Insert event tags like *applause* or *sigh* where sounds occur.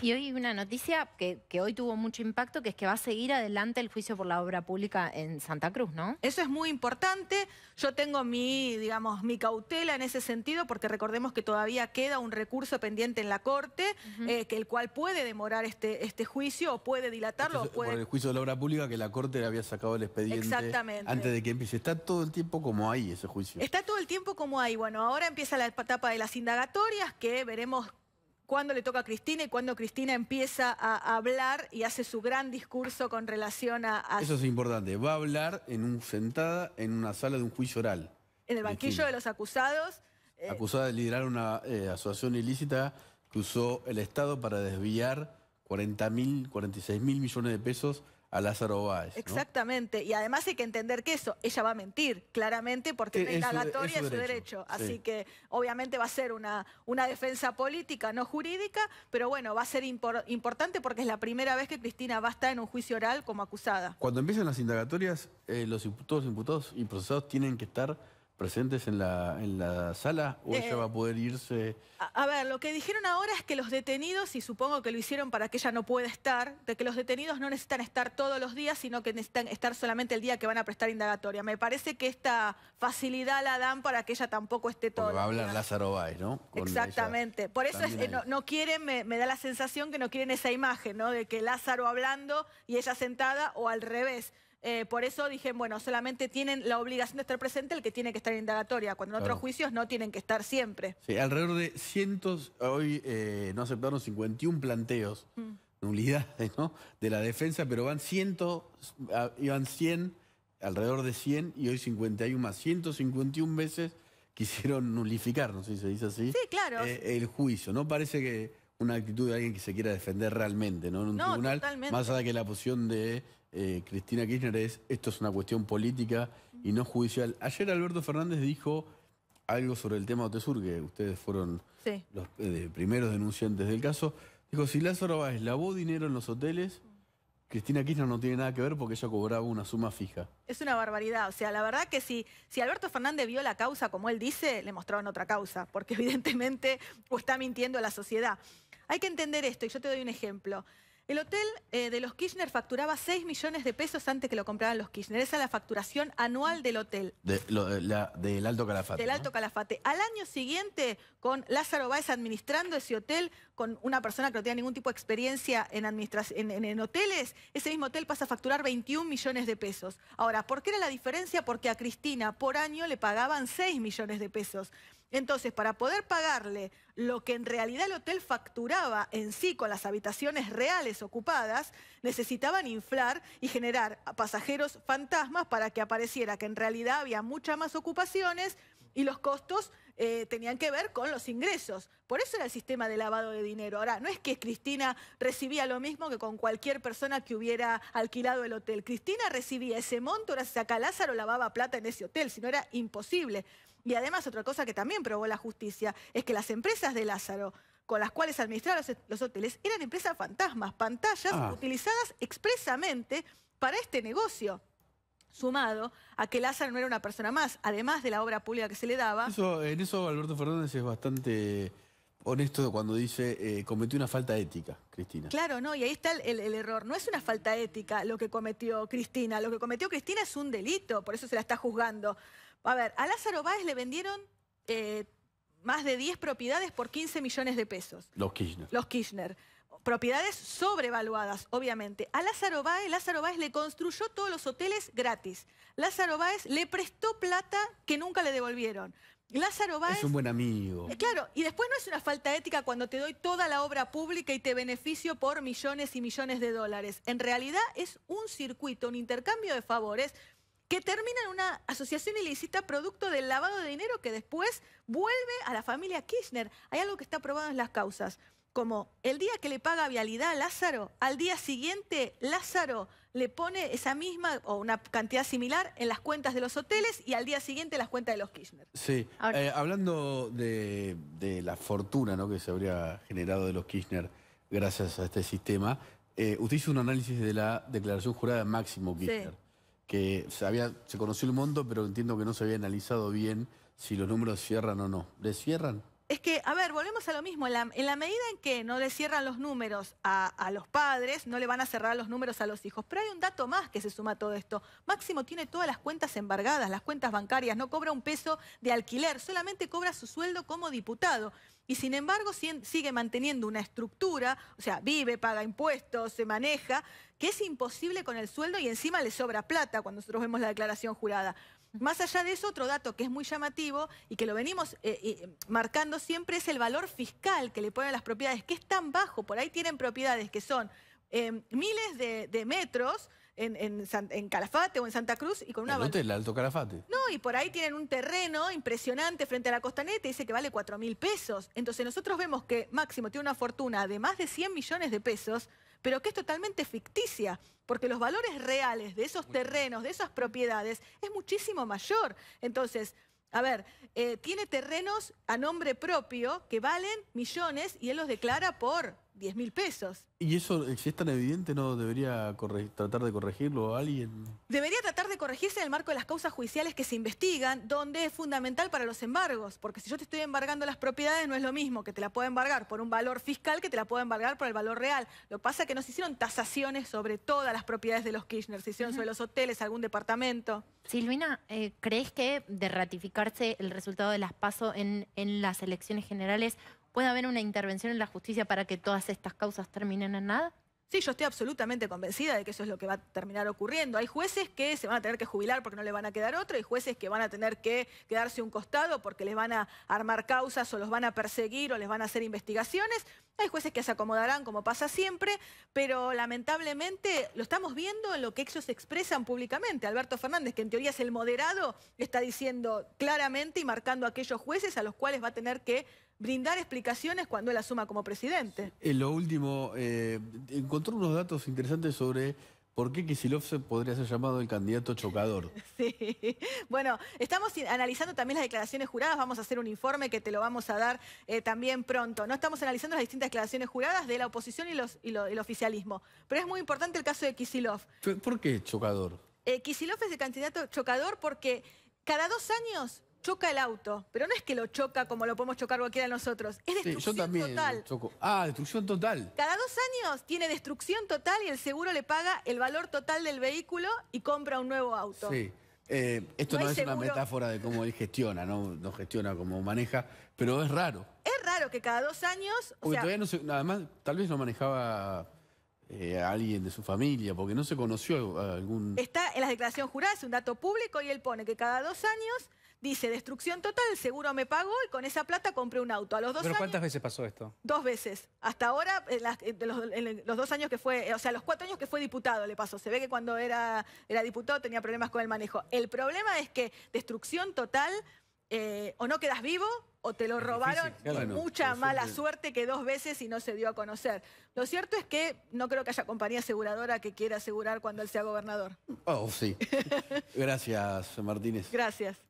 Y hoy una noticia que, hoy tuvo mucho impacto, que es que va a seguir adelante el juicio por la obra pública en Santa Cruz, ¿no? Eso es muy importante. Yo tengo mi, digamos, mi cautela en ese sentido, porque recordemos que todavía queda un recurso pendiente en la Corte, eh, que el cual puede demorar este, este juicio o puede dilatarlo. o puede... Por el juicio de la obra pública que la Corte le había sacado el expediente Exactamente. antes de que empiece. Está todo el tiempo como ahí ese juicio. Está todo el tiempo como ahí. Bueno, ahora empieza la etapa de las indagatorias, que veremos cuándo le toca a Cristina y cuándo Cristina empieza a hablar y hace su gran discurso con relación a... Eso es importante, va a hablar en un, sentada en una sala de un juicio oral. En el banquillo de los acusados. Eh, Acusada de liderar una eh, asociación ilícita que usó el Estado para desviar 40 mil, 46 mil millones de pesos a Lázaro Báez. Exactamente, y además hay que entender que eso, ella va a mentir, claramente, porque eh, es, indagatoria es su, derecho. Así que obviamente va a ser una, una defensa política, no jurídica, pero bueno, va a ser importante porque es la primera vez que Cristina va a estar en un juicio oral como acusada. Cuando empiezan las indagatorias, eh, los imputados, imputados y procesados tienen que estar presentes en la, en la sala o ella eh, va a poder irse? A, ver, lo que dijeron ahora es que los detenidos, y supongo que lo hicieron para que ella no pueda estar, de que los detenidos no necesitan estar todos los días, sino que necesitan estar solamente el día que van a prestar indagatoria. Me parece que esta facilidad la dan para que ella tampoco esté todo. va a hablar Lázaro Báez, ¿no? Exactamente. Por eso es, eh, no, no, quieren, me, da la sensación que no quieren esa imagen, ¿no? De que Lázaro hablando y ella sentada o al revés. Eh, por eso dije, bueno, solamente tienen la obligación de estar presente el que tiene que estar en indagatoria, cuando en otros juicios no tienen que estar siempre. Sí, alrededor de cientos, hoy eh, no aceptaron 51 planteos, mm. nulidades, ¿no? De la defensa, pero van cientos, ah, iban 100, alrededor de 100 y hoy 51 más, 151 veces quisieron nulificar, no sé si se dice así. Sí, claro. Eh, el juicio, ¿no? Parece que una actitud de alguien que se quiera defender realmente, ¿no? En un tribunal, más allá que la posición de eh, Cristina Kirchner es esto es una cuestión política y no judicial. Ayer Alberto Fernández dijo algo sobre el tema de Otesur, que ustedes fueron los eh, primeros denunciantes del caso. Dijo, si Lázaro Báez lavó dinero en los hoteles, Cristina Kirchner no tiene nada que ver porque ella cobraba una suma fija. Es una barbaridad. O sea, la verdad que si, si Alberto Fernández vio la causa como él dice, le mostraron otra causa, porque *laughs* evidentemente está mintiendo a la sociedad. Hay que entender esto, y yo te doy un ejemplo. El hotel eh, de los Kirchner facturaba 6 millones de pesos antes que lo compraran los Kirchner. Esa es la facturación anual del hotel. del Alto Calafate. Del Alto Calafate. Al año siguiente, con Lázaro Báez administrando ese hotel, con una persona que no tenía ningún tipo de experiencia en, en, en hoteles, ese mismo hotel pasa a facturar 21 millones de pesos. Ahora, ¿por qué era la diferencia? Porque a Cristina por año le pagaban 6 millones de pesos. Entonces, para poder pagarle lo que en realidad el hotel facturaba en sí con las habitaciones reales ocupadas, necesitaban inflar y generar pasajeros fantasmas para que apareciera que en realidad había muchas más ocupaciones y los costos eh, tenían que ver con los ingresos. Por eso era el sistema de lavado de dinero. Ahora, no es que Cristina recibía lo mismo que con cualquier persona que hubiera alquilado el hotel. Cristina recibía ese monto, ahora si saca Lázaro lavaba plata en ese hotel, si no era imposible. Y además, otra cosa que también probó la justicia es que las empresas de Lázaro con las cuales administraban los, hoteles eran empresas fantasmas, pantallas ah. utilizadas expresamente para este negocio. Sumado a que Lázaro no era una persona más, además de la obra pública que se le daba. en eso Alberto Fernández es bastante honesto cuando dice eh, cometió una falta ética, Cristina. Claro, no, y ahí está el, error. No es una falta ética lo que cometió Cristina. Lo que cometió Cristina es un delito, por eso se la está juzgando. A ver, a Lázaro Báez le vendieron eh, más de 10 propiedades por 15 millones de pesos. Los Kirchner. Los Kirchner. Propiedades sobrevaluadas, obviamente. A Lázaro Báez, Lázaro le construyó todos los hoteles gratis. Lázaro Báez le prestó plata que nunca le devolvieron. Lázaro Báez... Es un buen amigo. Eh, claro, y después no es una falta ética cuando te doy toda la obra pública y te beneficio por millones y millones de dólares. En realidad es un circuito, un intercambio de favores que termina en una asociación ilícita producto del lavado de dinero que después vuelve a la familia Kirchner. Hay algo que está probado en las causas, como el día que le paga vialidad a Lázaro, al día siguiente Lázaro le pone esa misma o una cantidad similar en las cuentas de los hoteles y al día siguiente las cuentas de los Kirchner. Sí, eh, hablando de, la fortuna que se habría generado de los Kirchner gracias a este sistema, eh, usted hizo un análisis de la declaración jurada de Máximo Kirchner que se, se conoció el monto, pero entiendo que no se había analizado bien si los números cierran o no. ¿Les cierran? es que, a ver, volvemos a lo mismo. En la, medida en que no le cierran los números a, a, los padres, no le van a cerrar los números a los hijos. Pero hay un dato más que se suma a todo esto. Máximo tiene todas las cuentas embargadas, las cuentas bancarias, no cobra un peso de alquiler, solamente cobra su sueldo como diputado. Y sin embargo sigue manteniendo una estructura, o sea, vive, paga impuestos, se maneja, que es imposible con el sueldo y encima le sobra plata cuando nosotros vemos la declaración jurada. Más allá de eso, otro dato que es muy llamativo y que lo venimos eh, eh, marcando siempre es el valor fiscal que le ponen las propiedades, que es tan bajo. Por ahí tienen propiedades que son eh, miles de, metros, en, Calafate o en Santa Cruz y con una... El hotel, Alto Calafate. No, y por ahí tienen un terreno impresionante frente a la costaneta y dice que vale 4 mil pesos. Entonces nosotros vemos que Máximo tiene una fortuna de más de 100 millones de pesos pero que es totalmente ficticia, porque los valores reales de esos terrenos, de esas propiedades, es muchísimo mayor. Entonces, a ver, eh, tiene terrenos a nombre propio que valen millones y él los declara por 10 mil pesos. ¿Y eso, si es tan evidente, no debería tratar de corregirlo alguien? Debería tratar de corregirse en el marco de las causas judiciales que se investigan, donde es fundamental para los embargos, porque si yo te estoy embargando las propiedades no es lo mismo que te la pueda embargar por un valor fiscal que te la pueda embargar por el valor real. Lo que pasa es que no se hicieron tasaciones sobre todas las propiedades de los Kirchner, se hicieron sobre los hoteles, algún departamento. Silvina, eh, ¿crees que de ratificarse el resultado de las PASO en, en las elecciones generales ¿Puede haber una intervención en la justicia para que todas estas causas terminen en nada? Sí, yo estoy absolutamente convencida de que eso es lo que va a terminar ocurriendo. Hay jueces que se van a tener que jubilar porque no le van a quedar otro, hay jueces que van a tener que quedarse un costado porque les van a armar causas o los van a perseguir o les van a hacer investigaciones. Hay jueces que se acomodarán, como pasa siempre, pero lamentablemente lo estamos viendo en lo que ellos expresan públicamente. Alberto Fernández, que en teoría es el moderado, está diciendo claramente y marcando a aquellos jueces a los cuales va a tener que brindar explicaciones cuando él asuma como presidente. En lo último, eh, encontró unos datos interesantes sobre ¿Por qué Kisilov se podría ser llamado el candidato chocador? *laughs* Sí. Bueno, estamos analizando también las declaraciones juradas. Vamos a hacer un informe que te lo vamos a dar eh, también pronto. No estamos analizando las distintas declaraciones juradas de la oposición y, el oficialismo. Pero es muy importante el caso de Kisilov. ¿Por qué chocador? Eh, Kisilov es el candidato chocador porque cada dos años choca el auto, pero no es que lo choca como lo podemos chocar cualquiera de nosotros, es destrucción también total. Ah, destrucción total. Cada dos años tiene destrucción total y el seguro le paga el valor total del vehículo y compra un nuevo auto. Sí. Eh, esto no, es una metáfora de cómo él gestiona, no, no gestiona como maneja, pero es raro. Es raro que cada dos años... porque todavía no se, además, tal vez lo manejaba eh, alguien de su familia, porque no se conoció algún... Está en la declaración jurada, es un dato público, y él pone que cada dos años Dice, destrucción total, seguro me pago y con esa plata compré un auto. A los dos ¿Pero cuántas veces pasó esto? Dos veces. Hasta ahora, en los, dos años que fue, o sea, los cuatro años que fue diputado le pasó. Se ve que cuando era, era diputado tenía problemas con el manejo. El problema es que destrucción total, eh, o no quedas vivo o te lo robaron con mucha mala suerte. suerte que dos veces y no se dio a conocer. Lo cierto es que no creo que haya compañía aseguradora que quiera asegurar cuando él sea gobernador. Oh, sí. *laughs* Gracias, Martínez. Gracias.